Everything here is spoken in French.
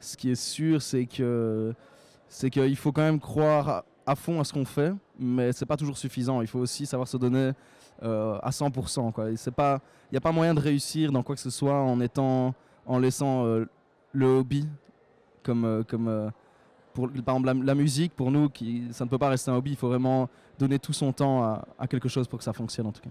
Ce qui est sûr, c'est que c'est qu'il faut quand même croire à fond à ce qu'on fait, mais c'est pas toujours suffisant. Il faut aussi savoir se donner euh, à 100%. Quoi. Il n'y a pas moyen de réussir dans quoi que ce soit en étant, en laissant euh, le hobby comme, euh, comme pour, par exemple, la, musique pour nous, qui, ça ne peut pas rester un hobby. Il faut vraiment donner tout son temps à quelque chose pour que ça fonctionne en tout cas.